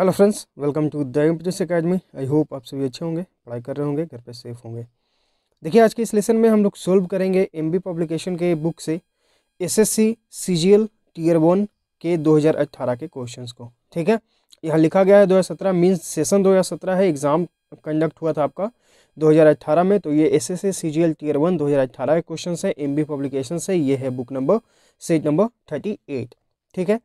hello friends welcome to दयागमपतिश academy I hope आप सभी अच्छे होंगे पढ़ाई कर रहे होंगे घर पे सेफ होंगे देखिए आज के इस लेसन में हम लोग सोल्व करेंगे एमबी पब्लिकेशन के बुक से एसएससी सीजीएल टीयर वन के 2018 के क्वेश्चंस को ठीक है यहाँ लिखा गया है 2017 मीन्स सेसन 2017 है एग्ज़ाम कंडक्ट हुआ था आपका दो में तो ये S S C G L tier one दो के क्वेश्चन है एम बी पब्लिकेशन से ये है book number seat number thirty eight ठीक है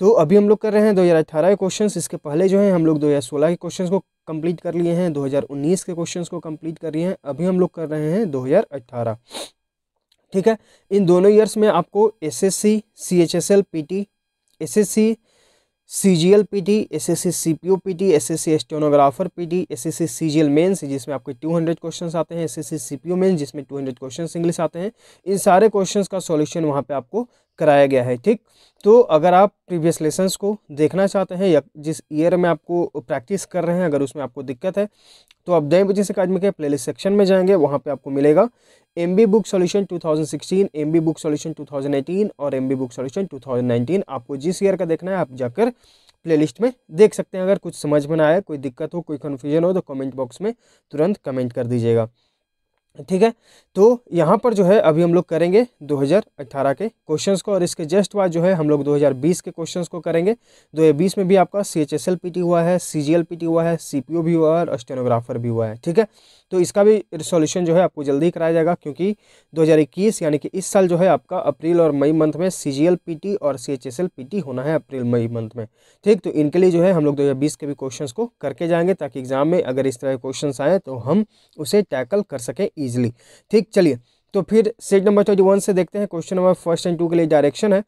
तो अभी हम लोग कर रहे हैं 2018 के क्वेश्चंस इसके पहले जो है हम लोग 2016 के क्वेश्चंस को कंप्लीट कर लिए हैं 2019 के क्वेश्चंस को कंप्लीट कर लिए हैं अभी हम लोग कर रहे हैं 2018 ठीक है इन दोनों ईयर्स में आपको S S C C H S L P T S S C C G L P T S S C C P O P T S S C stenographer P T S S C C G L mains जिसमें आपके two hundred question आते हैं S S C C P O mains जिसमें two hundred question English आते हैं इन सारे question का solution वहाँ पे आपको कराया गया है ठीक तो अगर आप प्रीवियस लेसन्स को देखना चाहते हैं या जिस ईयर में आपको प्रैक्टिस कर रहे हैं अगर उसमें आपको दिक्कत है तो आप दें बजे से अकादमी के प्लेलिस्ट सेक्शन में जाएंगे वहाँ पे आपको मिलेगा M B book solution 2016, M B book solution 2018 और एम बी बुक सोल्यूशन 2019 आपको जिस ईयर का देखना है आप जाकर लिस्ट में देख सकते हैं अगर कुछ समझ में ना आए कोई दिक्कत हो कोई कन्फ्यूजन हो तो कमेंट बॉक्स में तुरंत कमेंट कर दीजिएगा ठीक है तो यहाँ पर जो है अभी हम लोग करेंगे 2018 के क्वेश्चंस को और इसके जस्ट बाद जो है हम लोग 2020 के क्वेश्चंस को करेंगे 2020 में भी आपका C H S L P T हुआ है C G L P T हुआ है सी पी ओ भी हुआ है और स्टेनोग्राफर भी हुआ है ठीक है तो इसका भी रिसोल्यूशन जो है आपको जल्दी ही कराया जाएगा क्योंकि 2021 यानी कि इस साल जो है आपका अप्रैल और मई मंथ में C G L P T और C H S L P T होना है अप्रैल मई मंथ में ठीक तो इनके लिए जो है हम लोग बीस के भी क्वेश्चन को करके जाएंगे ताकि एग्जाम में अगर इस तरह के क्वेश्चन आएँ तो हम उसे टैकल कर सकें ईजिली ठीक चलिए तो फिर सेट नंबर ट्वेंटी वन से देखते हैं question number first and two के लिए डायरेक्शन है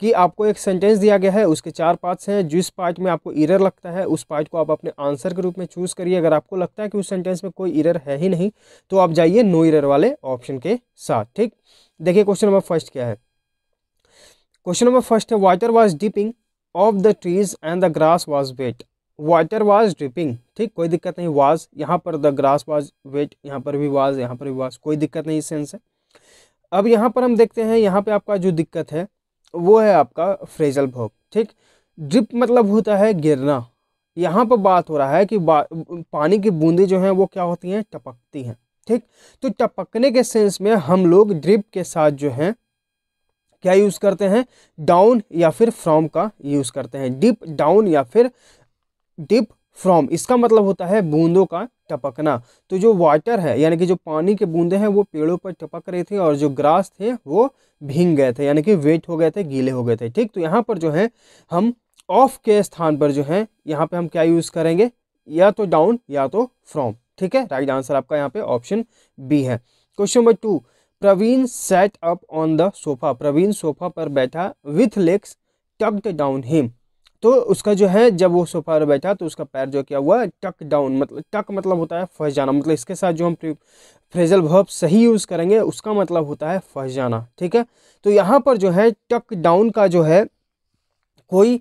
कि आपको एक सेंटेंस दिया गया है उसके चार पार्ट्स हैं जिस पार्ट में आपको इरर लगता है उस पार्ट को आप अपने आंसर के रूप में चूज़ करिए अगर आपको लगता है कि उस सेंटेंस में कोई इरर है ही नहीं तो आप जाइए नो इरर वाले ऑप्शन के साथ ठीक देखिए क्वेश्चन नंबर फर्स्ट क्या है क्वेश्चन नंबर फर्स्ट है water was dipping of the trees and the grass was wet water was dripping ठीक कोई दिक्कत नहीं वाज यहाँ पर द ग्रास वाज वेट यहाँ पर भी वाज यहाँ पर भी वाज कोई दिक्कत नहीं इस सेंस है अब यहाँ पर हम देखते हैं यहाँ पे आपका जो दिक्कत है वो है आपका फ्रेजल भोग ठीक ड्रिप मतलब होता है गिरना यहाँ पर बात हो रहा है कि पानी की बूंदें जो हैं वो क्या होती हैं टपकती हैं ठीक तो टपकने के सेंस में हम लोग ड्रिप के साथ जो हैं क्या यूज़ करते हैं डाउन या फिर फ्रॉम का यूज़ करते हैं डिप डाउन या फिर डिप फ्रॉम इसका मतलब होता है बूंदों का टपकना तो जो वाटर है यानी कि जो पानी के बूंदे हैं वो पेड़ों पर टपक रहे थे और जो ग्रास थे वो भींग गए थे यानी कि वेट हो गए थे गीले हो गए थे ठीक तो यहाँ पर जो है हम ऑफ के स्थान पर जो है यहाँ पे हम क्या यूज़ करेंगे या तो डाउन या तो फ्रॉम ठीक है राइट आंसर आपका यहाँ पे ऑप्शन बी है question number two Praveen sat up on the sofa Praveen sofa पर बैठा with legs tucked down him तो उसका जो है जब वो सोफा पर बैठा तो उसका पैर जो क्या हुआ टक डाउन मतलब टक मतलब होता है फंस जाना मतलब इसके साथ जो हम फ्रेजल भर्व सही यूज़ करेंगे उसका मतलब होता है फंस जाना ठीक है तो यहाँ पर जो है टक डाउन का जो है कोई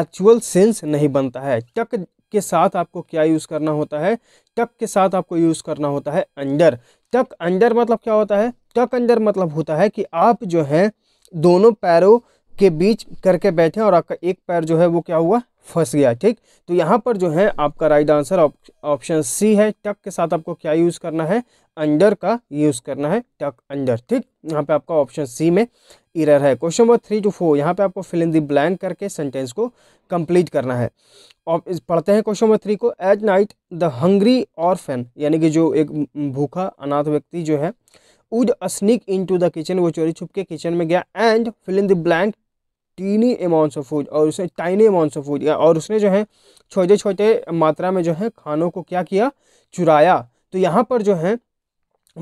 एक्चुअल सेंस नहीं बनता है टक के साथ आपको क्या यूज़ करना होता है टक के साथ आपको यूज़ करना होता है अंडर टक अंडर मतलब क्या होता है टक अंडर मतलब होता है कि आप जो है दोनों पैरों के बीच करके बैठे और आपका एक पैर जो है वो क्या हुआ फंस गया ठीक तो यहाँ पर जो है आपका राइट आंसर ऑप्शन सी है टक के साथ आपको क्या यूज़ करना है अंडर का यूज़ करना है टक अंडर ठीक यहाँ पे आपका ऑप्शन सी में इरर है question number three two four यहाँ पे आपको फिल इन दी ब्लैंक करके सेंटेंस को कंप्लीट करना है और पढ़ते हैं क्वेश्चन नंबर थ्री को एट नाइट द हंग्री और यानी कि जो एक भूखा अनाथ व्यक्ति जो है would sneak into the kitchen वो चोरी छुप के किचन में गया and fill in the blank tiny amounts of food और उसने टाइनी अमाउंट्स ऑफ फूड और उसने जो है छोटे छोटे मात्रा में जो है खानों को क्या किया चुराया तो यहाँ पर जो है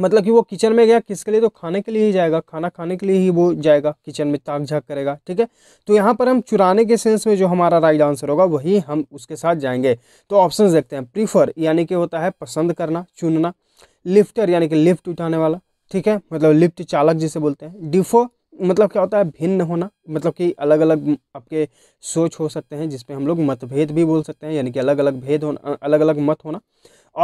मतलब कि वो किचन में गया किसके लिए तो खाने के लिए ही जाएगा खाना खाने के लिए ही वो जाएगा किचन में ताक झाक करेगा ठीक है तो यहाँ पर हम चुराने के सेंस में जो हमारा राइट आंसर होगा वही हम उसके साथ जाएंगे तो ऑप्शन देखते हैं प्रीफर यानी कि होता है पसंद करना चुनना लिफ्टर यानी कि लिफ्ट उठाने वाला ठीक है मतलब लिफ्ट चालक जिसे बोलते हैं डिफो मतलब क्या होता है भिन्न होना मतलब कि अलग अलग आपके सोच हो सकते हैं जिसपे हम लोग मतभेद भी बोल सकते हैं यानी कि अलग अलग भेद होना अलग अलग मत होना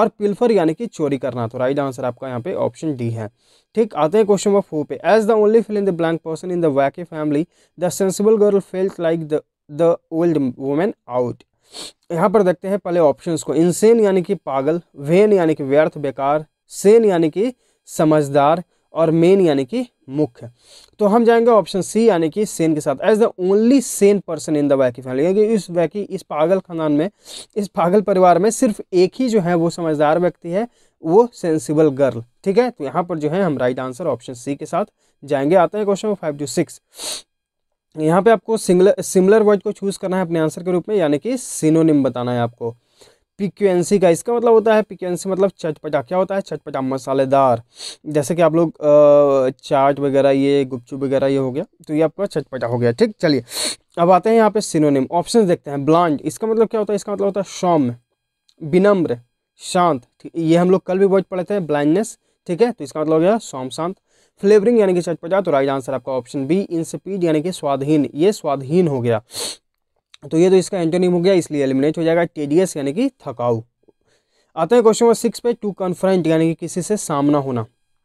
और पिल्फर यानी कि चोरी करना तो राइट आंसर आपका यहाँ पे ऑप्शन डी है ठीक आते हैं क्वेश्चन नंबर फोर पे as the only fill in the blank person in the wacky family the sensible girl felt like the the old women out यहाँ पर देखते हैं पहले ऑप्शन को इनसेन यानी कि पागल वेन यानी कि व्यर्थ बेकार सेन यानी कि समझदार और मेन यानी कि मुख्य तो हम जाएंगे ऑप्शन सी यानी कि सेन के साथ as the only sane person in the wacky family क्योंकि इस वैकी इस पागल खानदान में इस पागल परिवार में सिर्फ एक ही जो है वो समझदार व्यक्ति है वो सेंसिबल गर्ल ठीक है तो यहाँ पर जो है हम राइट आंसर ऑप्शन सी के साथ जाएंगे आते हैं क्वेश्चन फाइव टू सिक्स यहाँ पे आपको सिंगलर सिमिलर वर्ड को चूज़ करना है अपने आंसर के रूप में यानी कि सिनोनिम बताना है आपको पिक्वेंसी का इसका मतलब होता है पिक्वेंसी मतलब चटपटा क्या होता है चटपटा मसालेदार जैसे कि आप लोग चाट वगैरह ये गुपचुप वगैरह ये हो गया तो ये आपका चटपटा हो गया ठीक चलिए अब आते हैं यहाँ पे सिनोनिम ऑप्शन देखते हैं ब्लांड इसका मतलब क्या होता है इसका मतलब होता है सौम्य विनम्र शांत ठीक ये हम लोग कल भी वर्ड पढ़े थे ब्लाइंडनेस ठीक है तो इसका मतलब हो गया सौम शांत फ्लेवरिंग यानी कि चटपटा तो राइट आंसर आपका ऑप्शन बी इंसपीड यानी कि स्वादहीन ये स्वादहीन हो गया तो ये तो इसका एंटोनिम हो गया इसलिए एलिमिनेट हो जाएगा टेडियस यानी कि थकाऊ आते हैं क्वेश्चन नंबर सिक्स पे टू कन्फ्रंट यानी कि किसी से सामना होना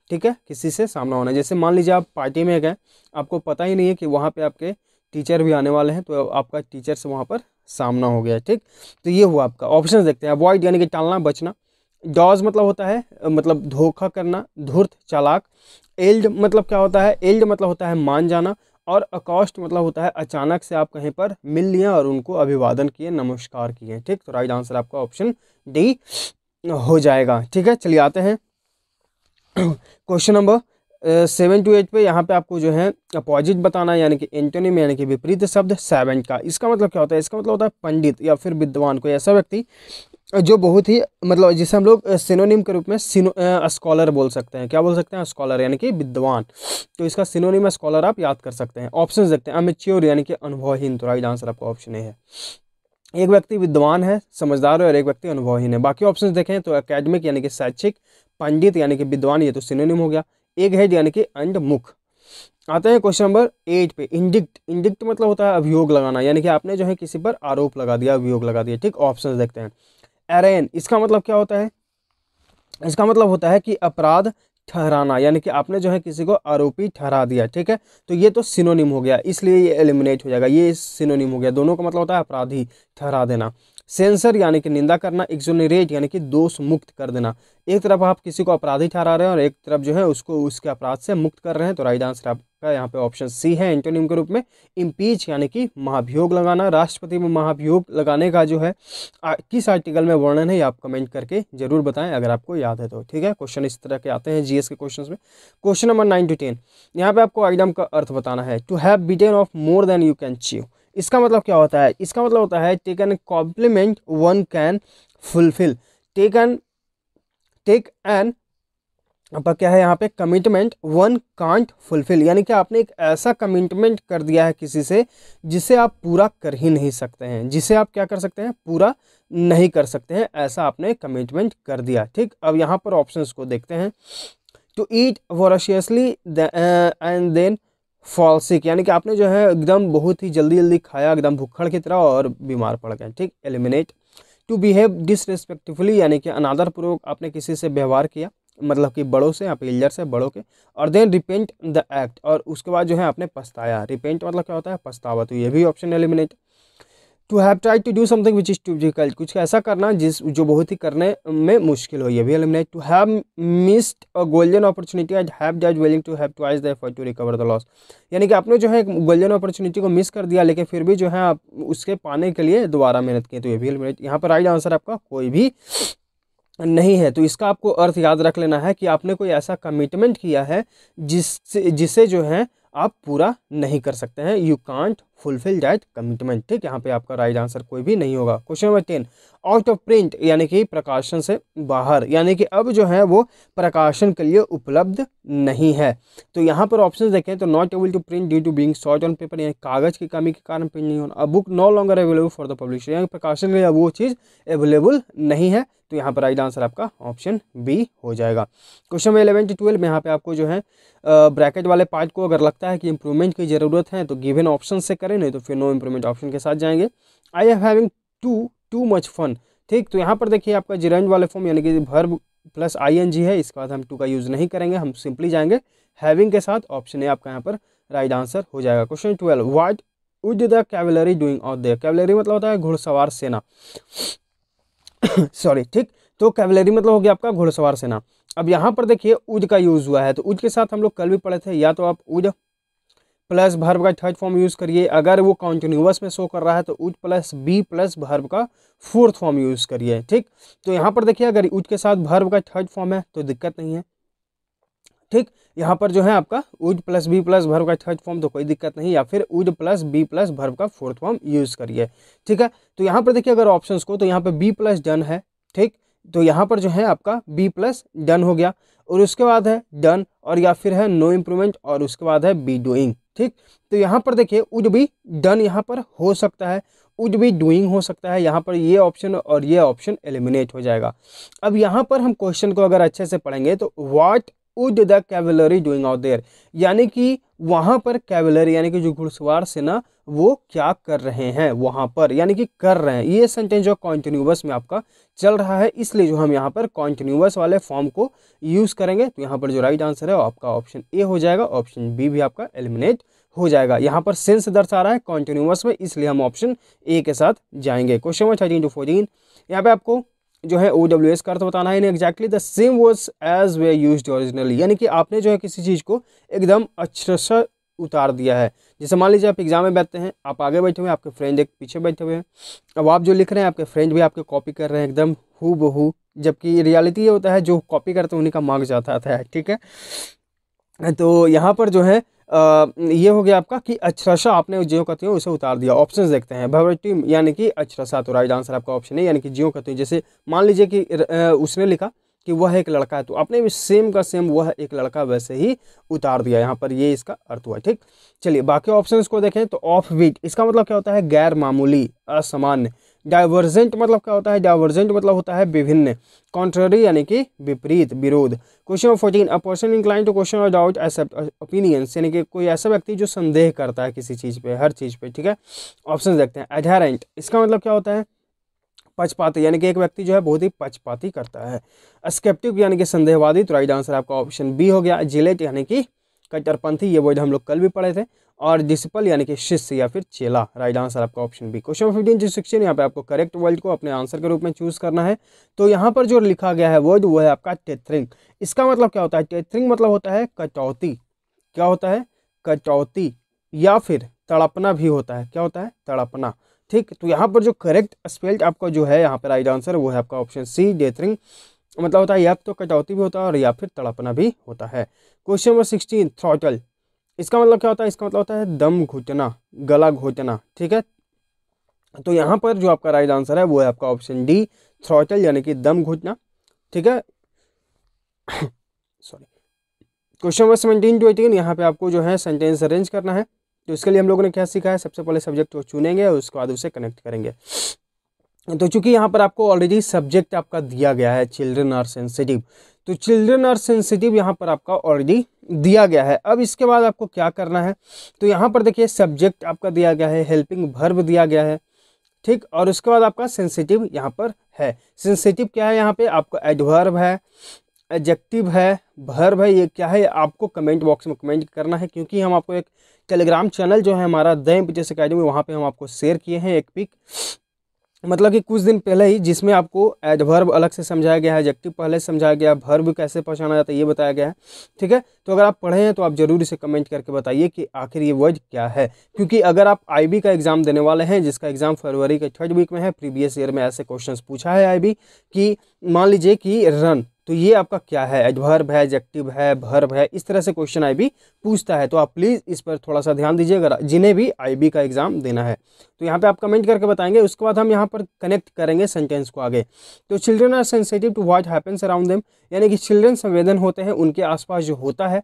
ठीक है किसी से सामना होना जैसे मान लीजिए आप पार्टी में गए आपको पता ही नहीं है कि वहाँ पे आपके टीचर भी आने वाले हैं तो आपका टीचर से वहाँ पर सामना हो गया ठीक तो ये हुआ आपका ऑप्शन देखते हैं अवॉइड यानी कि टालना बचना डॉज मतलब होता है मतलब धोखा करना धुर्त चालाक एल्ड मतलब क्या होता है एल्ड मतलब होता है मान जाना और अकॉस्ट मतलब होता है अचानक से आप कहीं पर मिल लिए और उनको अभिवादन किए नमस्कार किए ठीक तो राइट आंसर आपका ऑप्शन डी हो जाएगा ठीक है चलिए आते हैं question number seven two eight पे यहाँ पे आपको जो है अपोजिट बताना यानी कि एंटोनिम यानी कि विपरीत शब्द सेवन का इसका मतलब क्या होता है इसका मतलब होता है पंडित या फिर विद्वान कोई ऐसा व्यक्ति जो बहुत ही मतलब जिसे हम लोग सिनोनिम के रूप में सिनो स्कॉलर बोल सकते हैं क्या बोल सकते हैं स्कॉलर यानी कि विद्वान तो इसका सिनोनिम स्कॉलर आप याद कर सकते हैं ऑप्शन देखते हैं अमेच्योर यानी कि अनुभवहीन तो राइट आंसर आपका ऑप्शन ए है एक व्यक्ति विद्वान है समझदार है और एक व्यक्ति अनुभवहीन है बाकी ऑप्शन देखें तो अकेडमिक यानी कि शैक्षिक पंडित यानी कि विद्वान ये तो सिनोनिम हो गया एक है यानी कि अंड मुख आते हैं क्वेश्चन नंबर एट पे इंडिक्ट इंडिक्ट मतलब होता है अभियोग लगाना यानी कि आपने जो है किसी पर आरोप लगा दिया अभियोग लगा दिया ठीक ऑप्शन देखते हैं एरेन इसका मतलब क्या होता है इसका मतलब होता है कि अपराध ठहराना यानी कि आपने जो है किसी को आरोपी ठहरा दिया ठीक है तो ये तो सिनोनिम हो गया इसलिए ये एलिमिनेट हो जाएगा ये सिनोनिम हो गया दोनों का मतलब होता है अपराधी ठहरा देना सेंसर यानी कि निंदा करना एक्जोनरेट यानी कि दोष मुक्त कर देना एक तरफ आप किसी को अपराधी ठहरा रहे हैं और एक तरफ जो है उसको उसके अपराध से मुक्त कर रहे हैं तो राइट आंसर आपका यहाँ पे ऑप्शन सी है एंटोनियम के रूप में इम्पीच यानी कि महाभियोग लगाना राष्ट्रपति में महाभियोग लगाने का जो है आ, किस आर्टिकल में वर्णन है ये आप कमेंट करके जरूर बताएं अगर आपको याद है तो ठीक है क्वेश्चन इस तरह के आते हैं जीएस के क्वेश्चन में question number nine two ten यहाँ पे आपको आइडम का अर्थ बताना है to have bitten off more than you can chew इसका मतलब क्या होता है इसका मतलब होता है take an compliment one can fulfil take an take an आपका क्या है यहाँ पे कमिटमेंट वन कांट फुलफिल यानी कि आपने एक ऐसा कमिटमेंट कर दिया है किसी से जिसे आप पूरा कर ही नहीं सकते हैं जिसे आप क्या कर सकते हैं पूरा नहीं कर सकते हैं ऐसा आपने कमिटमेंट कर दिया ठीक अब यहाँ पर ऑप्शंस को देखते हैं to eat voraciously and then fall sick यानी कि आपने जो है एकदम बहुत ही जल्दी जल्दी खाया एकदम भूखड़ की तरह और बीमार पड़ गए ठीक एलिमिनेट टू बिहेव डिसरेस्पेक्टिवली यानी कि अनादरपूर्वक आपने किसी से व्यवहार किया मतलब कि बड़ों से या पिल्लर से बड़ों के और देन रिपेंट द एक्ट और उसके बाद जो है आपने पछताया रिपेंट मतलब क्या होता है पछतावा तो ये भी option eliminate to have try to do something which is too difficult कुछ ऐसा करना जिस जो बहुत ही करने में मुश्किल हो यह भी to have missed a golden opportunity and have does welling to have twice the effort to recover the loss यानी कि आपने जो है गोल्डन अपॉर्चुनिटी को मिस कर दिया लेकिन फिर भी जो है आप उसके पाने के लिए दोबारा मेहनत किए तो ये भी एलिमिनेट यहाँ पर राइट आंसर आपका कोई भी नहीं है तो इसका आपको अर्थ याद रख लेना है कि आपने कोई ऐसा कमिटमेंट किया है जिससे जिसे जो है आप पूरा नहीं कर सकते हैं you can't fulfil that commitment ठीक यहाँ पे आपका राइट आंसर कोई भी नहीं होगा question number ten out of print यानी कि प्रकाशन से बाहर यानी कि अब जो है वो प्रकाशन के लिए उपलब्ध नहीं है तो यहाँ पर ऑप्शन देखें तो not able to print due to being short on paper यानी कागज की कमी के कारण प्रिंट नहीं होना book no longer available for the publisher यानी प्रकाशन के लिए अब वो चीज़ अवेलेबल नहीं है तो यहाँ पर राइट आंसर आपका ऑप्शन बी हो जाएगा question number eleven two twelve में यहाँ पे आपको जो है ब्रैकेट वाले पार्ट को अगर लगता है कि इंप्रूवमेंट की ज़रूरत है तो गिवन ऑप्शन से करें नहीं तो फिर नो इंप्रूवमेंट ऑप्शन के साथ जाएंगे I have having too too much fun ठीक तो यहाँ पर देखिए आपका जिरेंज वाले फॉर्म यानी कि verb plus I N G है इसके बाद हम टू का यूज़ नहीं करेंगे हम सिंपली जाएंगे हैविंग के साथ ऑप्शन ए आपका यहाँ पर राइट आंसर हो जाएगा question twelve what was the cavalry doing of the cavalry मतलब होता है घुड़सवार सेना सॉरी ठीक तो कैवलरी मतलब हो गया आपका घोड़सवार सेना अब यहाँ पर देखिए उज का यूज़ हुआ है तो उज के साथ हम लोग कल भी पढ़े थे या तो आप उज प्लस भर्व का थर्ड फॉर्म यूज़ करिए अगर वो कॉन्टिन्यूस में शो कर रहा है तो was plus be plus verb का फोर्थ फॉर्म यूज़ करिए ठीक तो यहाँ पर देखिए अगर उज के साथ भर्व का थर्ड फॉर्म है तो दिक्कत नहीं है ठीक यहाँ पर जो है आपका was plus be plus verb का थर्ड फॉर्म तो कोई दिक्कत नहीं या फिर was plus be plus verb का फोर्थ फॉर्म यूज़ करिए ठीक है तो यहाँ पर देखिए अगर ऑप्शंस को तो यहाँ पर बी प्लस डन है ठीक तो यहाँ पर जो है आपका बी प्लस डन हो गया और उसके बाद है डन और या फिर है नो इम्प्रूवमेंट और उसके बाद है बी डूइंग ठीक तो यहाँ पर देखिए उज भी डन यहाँ पर हो सकता है उज भी डूइंग हो सकता है यहाँ पर ये ऑप्शन और ये ऑप्शन एलिमिनेट हो जाएगा अब यहाँ पर हम क्वेश्चन को अगर अच्छे से पढ़ेंगे तो what would the cavalry doing out there यानी कि वहाँ पर कैवलरी यानी कि जो घुड़सवार सेना वो क्या कर रहे हैं वहाँ पर यानी कि कर रहे हैं ये सेंटेंस जो कॉन्टिन्यूस में आपका चल रहा है इसलिए जो हम यहाँ पर कॉन्टिन्यूस वाले फॉर्म को यूज़ करेंगे तो यहाँ पर जो राइट आंसर है आपका ऑप्शन ए हो जाएगा ऑप्शन बी भी आपका एलिमिनेट हो जाएगा यहाँ पर सेंस दर्शा रहा है कॉन्टिन्यूस में इसलिए हम ऑप्शन ए के साथ जाएंगे question number thirteen two fourteen यहाँ पे आपको जो है ओ डब्ल्यू एस का अर्थ बताना है in exactly the same words as we use originally यानी कि आपने जो है किसी चीज़ को एकदम अक्षरशः उतार दिया है जैसे मान लीजिए आप एग्जाम में बैठते हैं आप आगे बैठे हुए हैं आपके फ्रेंड एक पीछे बैठे हुए हैं अब आप जो लिख रहे हैं आपके फ्रेंड भी आपके कॉपी कर रहे हैं एकदम हु बहू जबकि रियलिटी ये होता है जो कॉपी करते हैं उन्हीं का मार्क्स जाता है ठीक है तो यहाँ पर जो है ये हो गया आपका कि अक्षरशा आपने जियो हो तो उसे उतार दिया ऑप्शंस देखते हैं भवरेटिव यानी कि अक्षरशा तो राइट आंसर आपका ऑप्शन है यानी कि जियो हो तो जैसे मान लीजिए कि उसने लिखा कि वह एक लड़का है तो आपने भी सेम का सेम वह एक लड़का वैसे ही उतार दिया यहाँ पर ये इसका अर्थ हुआ ठीक चलिए बाकी ऑप्शन को देखें तो ऑफ वीट इसका मतलब क्या होता है गैर मामूली असामान्य डाइवर्जेंट मतलब क्या होता है डाइवर्जेंट मतलब होता है विभिन्न कॉन्ट्ररी यानी कि विपरीत विरोध question number fourteen a person incline to question और डाउट एक्सेप्ट ओपिनियंस यानी कि कोई ऐसा व्यक्ति जो संदेह करता है किसी चीज़ पे हर चीज़ पे ठीक है ऑप्शन देखते हैं एडहेरेंट इसका मतलब क्या होता है पचपाती यानी कि एक व्यक्ति जो है बहुत ही पक्षपाती करता है स्केप्टिक यानी कि संदेहवादी तो राइट आंसर आपका ऑप्शन बी हो गया जिलेट यानी कि कट्टरपंथी ये वर्ड हम लोग कल भी पढ़े थे और डिसिपल यानी कि शिष्य या फिर चेला राइट आंसर आपका ऑप्शन बी क्वेश्चन फिफ्टीन जो सिक्सटीन यहाँ पे आपको करेक्ट वर्ड को अपने आंसर के रूप में चूज करना है तो यहाँ पर जो लिखा गया है वर्ड वो है आपका टेथरिंग इसका मतलब क्या होता है टेथरिंग मतलब होता है कटौती क्या होता है कटौती या फिर तड़पना भी होता है क्या होता है तड़पना ठीक तो यहाँ पर जो करेक्ट स्पेल्ट आपका जो है यहाँ पर राइट आंसर वो है आपका ऑप्शन सी डेथरिंग मतलब होता है या तो कटौती भी होता है और या फिर तड़पना भी होता है क्वेश्चन नंबर सिक्सटीन थ्रॉटल इसका मतलब क्या होता है इसका मतलब होता है दम घुटना गला घुटना ठीक है तो यहाँ पर जो आपका राइट आंसर है वो है आपका ऑप्शन डी थ्रॉटल यानी कि दम घुटना ठीक है sorry question number seventeen two eighteen यहाँ पे आपको जो है सेंटेंस अरेंज करना है तो इसके लिए हम लोगों ने क्या सीखा है सबसे पहले सब्जेक्ट को चुनेंगे और उसके बाद उसे कनेक्ट करेंगे तो चूंकि यहाँ पर आपको ऑलरेडी सब्जेक्ट आपका दिया गया है चिल्ड्रन आर सेंसिटिव तो चिल्ड्रन आर सेंसिटिव यहाँ पर आपका ऑलरेडी दिया गया है अब इसके बाद आपको क्या करना है तो यहाँ पर देखिए सब्जेक्ट आपका दिया गया है हेल्पिंग भर्व दिया गया है ठीक और उसके बाद आपका सेंसिटिव यहाँ पर है सेंसिटिव क्या है यहाँ पे आपका एडवर्ब है एडजेक्टिव है भर्व है ये क्या है आपको कमेंट बॉक्स में कमेंट करना है क्योंकि हम आपको एक टेलीग्राम चैनल जो है हमारा दैम पिचर्स अकेडमी वहाँ पर हम आपको शेयर किए हैं एक पिक मतलब कि कुछ दिन पहले ही जिसमें आपको एडवर्ब अलग से समझाया गया है एडजेक्टिव पहले समझाया गया है भर्ब कैसे पहचाना जाता है ये बताया गया है ठीक है तो अगर आप पढ़े हैं तो आप ज़रूर इसे कमेंट करके बताइए कि आखिर ये वर्ड क्या है क्योंकि अगर आप आईबी का एग्ज़ाम देने वाले हैं जिसका एग्ज़ाम फरवरी के थर्ड वीक में है प्रीवियस ईयर में ऐसे क्वेश्चन पूछा है आई कि मान लीजिए कि रन तो ये आपका क्या है एडवर्ब है एजेक्टिव है भर्ब है इस तरह से क्वेश्चन आई बी पूछता है तो आप प्लीज़ इस पर थोड़ा सा ध्यान दीजिए अगर जिन्हें भी आई बी का एग्ज़ाम देना है तो यहाँ पे आप कमेंट करके बताएंगे उसके बाद हम यहाँ पर कनेक्ट करेंगे सेंटेंस को आगे तो children are sensitive to what happens around them यानी कि चिल्ड्रन संवेदन होते हैं उनके आसपास जो होता है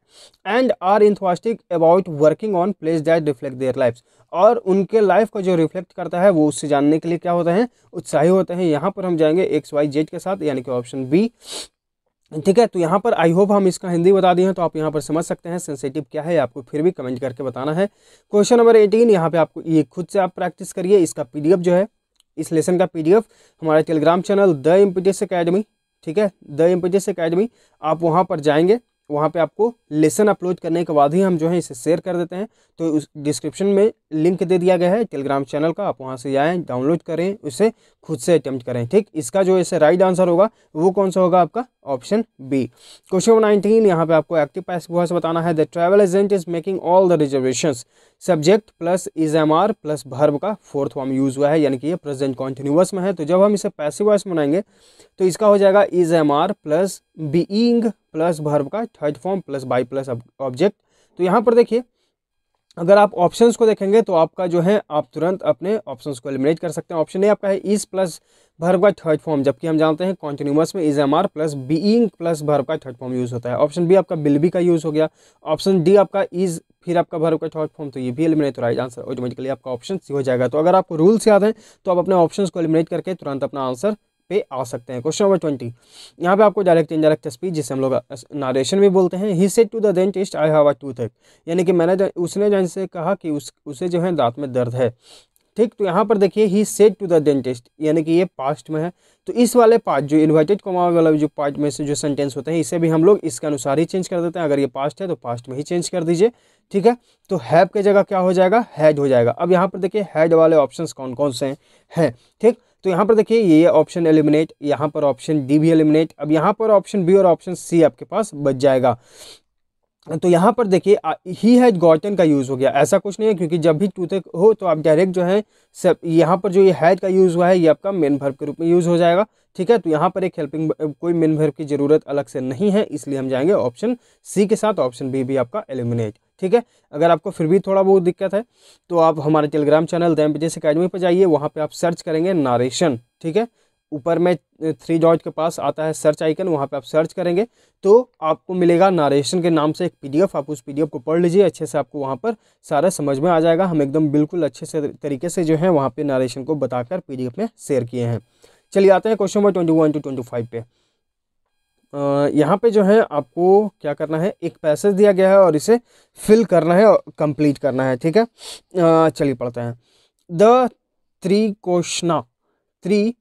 and are enthusiastic about working on place that reflect their life और उनके लाइफ का जो रिफ्लेक्ट करता है वो उससे जानने के लिए क्या होते हैं उत्साही होते हैं यहाँ पर हम जाएंगे एक्स वाई जेड के साथ यानी कि ऑप्शन बी ठीक है तो यहाँ पर आई होप हम इसका हिंदी बता दिए हैं तो आप यहाँ पर समझ सकते हैं सेंसिटिव क्या है आपको फिर भी कमेंट करके बताना है क्वेश्चन नंबर एटीन यहाँ पे आपको ये खुद से आप प्रैक्टिस करिए इसका पीडीएफ जो है इस लेसन का पीडीएफ हमारे Telegram channel the M P academy ठीक है द एम पी अकेडमी आप वहाँ पर जाएंगे वहाँ पे आपको लेसन अपलोड करने के बाद ही हम जो है इसे शेयर कर देते हैं तो उस डिस्क्रिप्शन में लिंक दे दिया गया है टेलीग्राम चैनल का आप वहाँ से जाएँ डाउनलोड करें उसे खुद से अटैम्प्ट करें ठीक इसका जो इसे राइट आंसर होगा वो कौन सा होगा आपका ऑप्शन बी क्वेश्चन नाइनटीन यहाँ पे आपको एक्टिव पैस वॉइस बताना है the travel agent is making all the reservation subject plus is am are plus verb का फोर्थ फॉर्म यूज हुआ है यानी कि ये प्रेजेंट कॉन्टिन्यूस में है तो जब हम इसे पैसिव वॉइस बनाएंगे तो इसका हो जाएगा is am are plus being plus verb का third form plus by plus object तो यहाँ पर देखिए अगर आप ऑप्शंस को देखेंगे तो आपका जो है आप तुरंत अपने ऑप्शंस को एलिमिनेट कर सकते हैं ऑप्शन ए आपका है इज प्लस भर्व का थर्ड फॉर्म जबकि हम जानते हैं कॉन्टिन्यूमस में is am are plus being plus verb का थर्ड फॉर्म यूज़ होता है ऑप्शन बी आपका बिल बी का यूज़ हो गया ऑप्शन डी आपका इज फिर आपका भर्व का थर्ड फॉर्म तो ये भी एलिमिनेट हो रहा है आंसर ऑटोमेटिकली आपका ऑप्शन सी हो जाएगा तो अगर आपको रूल्स याद हैं तो आप अपने ऑप्शन को एलिमिनेट करके तुरंत अपना आंसर पे आ सकते हैं क्वेश्चन नंबर ट्वेंटी यहाँ पे आपको डायरेक्ट इनडायरेक्ट स्पीच जिसे हम लोग नारेशन भी बोलते हैं he said to the dentist I have a tooth यानी कि मैंने उसने जैसे कहा कि उस उसे जो है दांत में दर्द है ठीक तो यहाँ पर देखिए he said to the dentist यानी कि ये पास्ट में है तो इस वाले पार्ट जो इन्वर्टेड कॉमा वाला जो पार्ट में से जो सेंटेंस होते हैं इसे भी हम लोग इसके अनुसार ही चेंज कर देते हैं अगर ये पास्ट है तो पास्ट में ही चेंज कर दीजिए ठीक है तो हैव के जगह क्या हो जाएगा हैड हो जाएगा अब यहाँ पर देखिए हैड वाले ऑप्शन कौन कौन से हैं ठीक तो यहाँ पर देखिए ये ऑप्शन एलिमिनेट यहाँ पर ऑप्शन डी भी एलिमिनेट अब यहाँ पर ऑप्शन बी और ऑप्शन सी आपके पास बच जाएगा तो यहाँ पर देखिए ही हैज गॉटन का यूज़ हो गया ऐसा कुछ नहीं है क्योंकि जब भी टू तक हो तो आप डायरेक्ट जो है सब यहाँ पर जो ये हैज का यूज़ हुआ है ये आपका मेन भर्व के रूप में यूज़ हो जाएगा ठीक है तो यहाँ पर एक हेल्पिंग कोई मेन भर्व की ज़रूरत अलग से नहीं है इसलिए हम जाएंगे ऑप्शन सी के साथ ऑप्शन बी भी आपका एलिमिनेट ठीक है अगर आपको फिर भी थोड़ा बहुत दिक्कत है तो आप हमारे Telegram channel the M Vijay academy पर जाइए वहाँ पर आप सर्च करेंगे नारेशन ठीक है ऊपर में थ्री डॉट के पास आता है सर्च आइकन वहाँ पे आप सर्च करेंगे तो आपको मिलेगा नारेशन के नाम से एक पीडीएफ आप उस पीडीएफ को पढ़ लीजिए अच्छे से आपको वहाँ पर सारा समझ में आ जाएगा हम एकदम बिल्कुल अच्छे से तरीके से जो है वहाँ पे नारेशन को बताकर पीडीएफ में शेयर किए हैं चलिए आते हैं question number twenty one two twenty five पे यहाँ पर जो है आपको क्या करना है एक पैसेज दिया गया है और इसे फिल करना है और कंप्लीट करना है ठीक है चलिए पढ़ते हैं द क्वेश्चना थ्री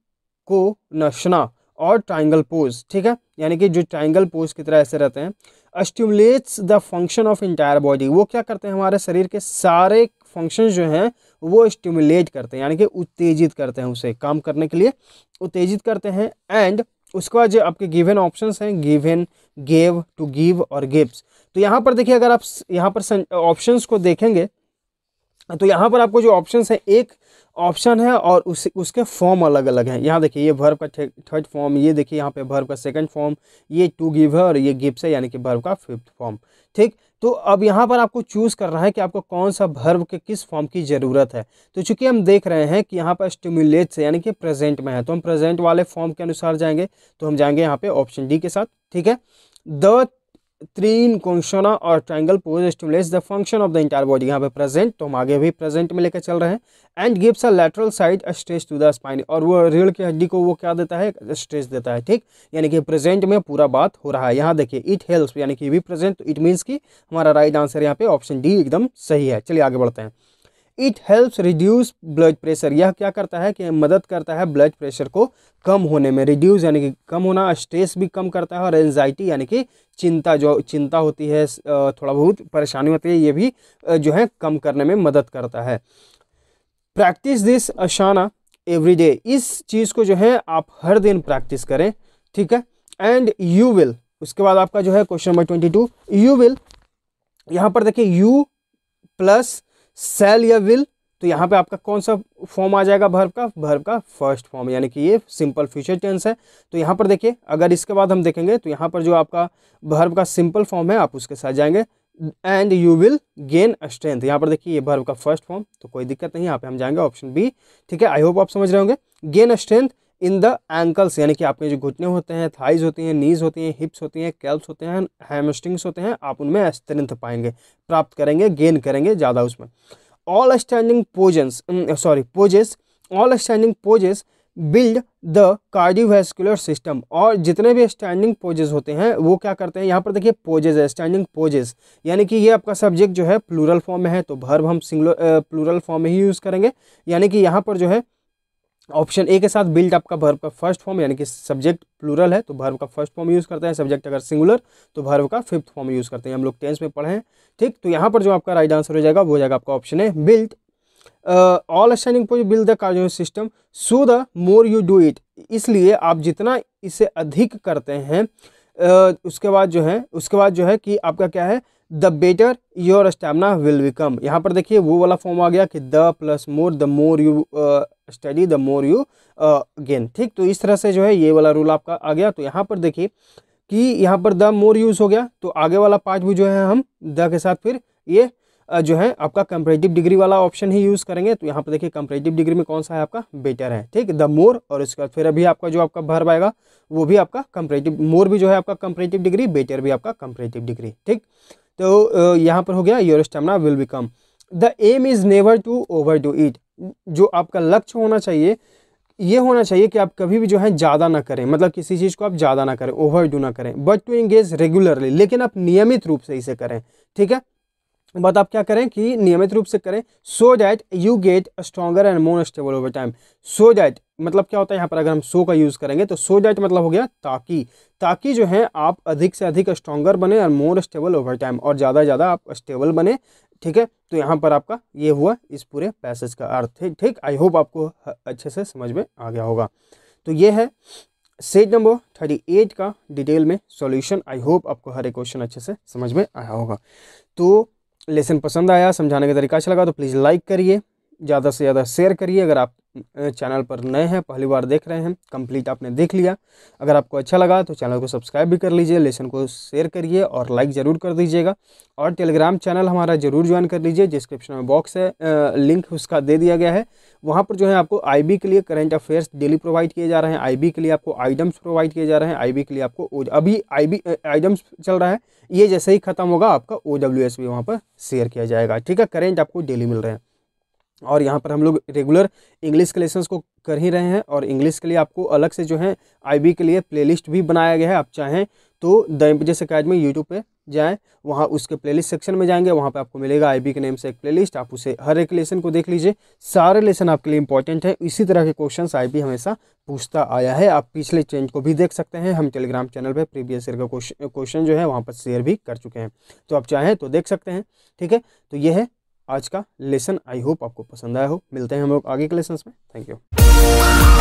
को नशना और ट्राइंगल पोज ठीक है यानी कि जो ट्राइंगल पोज की तरह ऐसे रहते हैं stimulates the function of entire body वो क्या करते हैं हमारे शरीर के सारे फंक्शन जो हैं वो स्टिमुलेट करते हैं यानी कि उत्तेजित करते हैं उसे काम करने के लिए उत्तेजित करते हैं एंड उसके बाद जो आपके गिवन ऑप्शंस हैं गिवन गेव टू गिव और गिव्स तो यहाँ पर देखिए अगर आप यहाँ पर ऑप्शंस को देखेंगे तो यहाँ पर आपको जो ऑप्शंस हैं एक ऑप्शन है और उस उसके फॉर्म अलग अलग हैं यहाँ देखिए ये भर्व का थर्ड फॉर्म ये देखिए यहाँ पे भर्व का सेकंड फॉर्म ये टू गिव है और ये गिप्स है यानी कि भर्व का फिफ्थ फॉर्म ठीक तो अब यहाँ पर आपको चूज़ करना है कि आपको कौन सा भर्व के किस फॉर्म की ज़रूरत है तो चूंकि हम देख रहे हैं कि यहाँ पर स्टिमुलेट्स से यानी कि प्रेजेंट में है तो हम प्रेजेंट वाले फॉर्म के अनुसार जाएंगे तो हम जाएंगे यहाँ पे ऑप्शन डी के साथ ठीक है द त्रीन कोंशना और triangle pose stimulates the function of the entire body यहाँ पे प्रेजेंट तो हम आगे भी प्रेजेंट में लेकर चल रहे हैं and gives a lateral side stretch to the spine और वो रीढ़ की हड्डी को वो क्या देता है स्ट्रेच देता है ठीक यानी कि प्रेजेंट में पूरा बात हो रहा है यहाँ देखिए इट हेल्प यानी कि वी प्रेजेंट इट मीन्स कि हमारा राइट आंसर यहाँ पे ऑप्शन डी एकदम सही है चलिए आगे बढ़ते हैं it helps reduce blood pressure यह क्या करता है कि मदद करता है ब्लड प्रेशर को कम होने में रिड्यूस यानी कि कम होना स्ट्रेस भी कम करता है और एनजाइटी यानी कि चिंता जो चिंता होती है थोड़ा बहुत परेशानी होती है ये भी जो है कम करने में मदद करता है प्रैक्टिस दिस अशाना एवरी डे इस चीज़ को जो है आप हर दिन प्रैक्टिस करें ठीक है एंड यू विल उसके बाद आपका जो है question number twenty two you will यहाँ पर देखिए यू प्लस सेल या विल तो यहाँ पे आपका कौन सा फॉर्म आ जाएगा भर्व का भर्व का फर्स्ट फॉर्म यानी कि ये सिंपल फ्यूचर टेंस है तो यहाँ पर देखिए अगर इसके बाद हम देखेंगे तो यहाँ पर जो आपका भर्व का सिंपल फॉर्म है आप उसके साथ जाएंगे and you will gain strength यहाँ पर देखिए ये भर्व का फर्स्ट फॉर्म तो कोई दिक्कत नहीं यहाँ पे हम जाएंगे ऑप्शन बी ठीक है आई होप आप समझ रहे होंगे gain strength in the ankles यानी कि आपके जो घुटने होते हैं थाइज होती हैं नीज होती हैं हिप्स होती हैं कैल्स होते हैं हेमस्ट्रिंग्स होते हैं आप उनमें स्ट्रेंथ पाएंगे प्राप्त करेंगे गेन करेंगे ज़्यादा उसमें all standing poses sorry poses all standing poses build the cardiovascular system और जितने भी स्टैंडिंग पोजेस होते हैं वो क्या करते हैं यहाँ पर देखिए पोजेज है स्टैंडिंग पोजेस यानी कि ये आपका सब्जेक्ट जो है प्लूरल फॉर्म में है तो भर्व हम सिंगुलर प्लूरल फॉर्म में ही यूज़ करेंगे यानी कि यहाँ पर जो है ऑप्शन ए के साथ बिल्ट आपका भर्व का फर्स्ट फॉर्म यानी कि सब्जेक्ट प्लूरल है तो भर्व का फर्स्ट फॉर्म यूज़ करते हैं सब्जेक्ट अगर सिंगुलर तो भर्व का फिफ्थ फॉर्म यूज़ करते हैं हम लोग टेंस में पढ़े हैं ठीक तो यहाँ पर जो आपका राइट आंसर हो जाएगा वो हो जाएगा आपका ऑप्शन है built all standing pose build the cardio system so the more you do it इसलिए आप जितना इसे अधिक करते हैं uh, उसके बाद जो है उसके बाद जो है कि आपका क्या है the better your stamina will become यहाँ पर देखिए वो वाला फॉर्म आ गया कि the plus more the more you study the more you gain ठीक तो इस तरह से जो है ये वाला रूल आपका आ गया तो यहाँ पर देखिए कि यहाँ पर द मोर यूज हो गया तो आगे वाला पार्ट भी जो है हम द के साथ फिर ये जो है आपका कंपेरेटिव डिग्री वाला ऑप्शन ही यूज़ करेंगे तो यहाँ पर देखिए कंपेरेटिव डिग्री में कौन सा है आपका बेटर है ठीक द मोर और इसका फिर अभी आपका जो आपका भर पाएगा वो भी आपका कंपेरेटिव मोर भी जो है आपका कंपेरेटिव डिग्री बेटर भी आपका कंपेरेटिव डिग्री ठीक तो यहाँ पर हो गया your stamina will become the aim is never to over do it जो आपका लक्ष्य होना चाहिए ये होना चाहिए कि आप कभी भी जो है ज़्यादा ना करें मतलब किसी चीज़ को आप ज़्यादा ना करें ओवर डू ना करें बट टू इंगेज रेगुलरली लेकिन आप नियमित रूप से इसे करें ठीक है बट आप क्या करें कि नियमित रूप से करें so that you get stronger and more stable over time so that मतलब क्या होता है यहाँ पर अगर हम सो का यूज़ करेंगे तो सो डैट मतलब हो गया ताकि ताकि जो है आप अधिक से अधिक स्ट्रॉगर बने और मोर स्टेबल ओवर टाइम और ज़्यादा से ज़्यादा आप स्टेबल बने ठीक है तो यहाँ पर आपका ये हुआ इस पूरे पैसेज का अर्थ ठीक आई होप आपको अच्छे से समझ में आ गया होगा तो ये है सेट नंबर थर्टी एट का डिटेल में सॉल्यूशन आई होप आपको हर एक क्वेश्चन अच्छे से समझ में आया होगा तो लेसन पसंद आया समझाने का तरीका अच्छा लगा तो प्लीज़ लाइक करिए ज़्यादा से ज़्यादा शेयर करिए अगर आप चैनल पर नए हैं पहली बार देख रहे हैं कंप्लीट आपने देख लिया अगर आपको अच्छा लगा तो चैनल को सब्सक्राइब भी कर लीजिए लेसन को शेयर करिए और लाइक ज़रूर कर दीजिएगा और टेलीग्राम चैनल हमारा ज़रूर ज्वाइन कर लीजिए डिस्क्रिप्शन में बॉक्स है लिंक उसका दे दिया गया है वहाँ पर जो है आपको आई के लिए करेंट अफेयर्स डेली प्रोवाइड किए जा रहे हैं आई के लिए आपको आइटम्स प्रोवाइड किए जा रहे हैं आई के लिए आपको अभी बी आइटम्स चल रहा है ये जैसे ही खत्म होगा आपका ओ डब्ल्यू एस भी वहाँ पर शेयर किया जाएगा ठीक है करेंट आपको डेली मिल रहे हैं और यहाँ पर हम लोग रेगुलर इंग्लिश के लेसन को कर ही रहे हैं और इंग्लिश के लिए आपको अलग से जो है आईबी के लिए प्लेलिस्ट भी बनाया गया है आप चाहें तो द एम्पजेस अकेडमी यूट्यूब पे जाएं वहाँ उसके प्लेलिस्ट सेक्शन में जाएंगे वहाँ पे आपको मिलेगा आईबी के नेम से एक प्लेलिस्ट आप उसे हर एक लेसन को देख लीजिए सारे लेसन आपके लिए इंपॉर्टेंट है इसी तरह के क्वेश्चन आई हमेशा पूछता आया है आप पिछले चेंज को भी देख सकते हैं हम टेलीग्राम चैनल पर प्रीवियस ईयर का क्वेश्चन जो है वहाँ पर शेयर भी कर चुके हैं तो आप चाहें तो देख सकते हैं ठीक है तो यह है आज का लेसन आई होप आपको पसंद आया हो मिलते हैं हम लोग आगे के लेसन में थैंक यू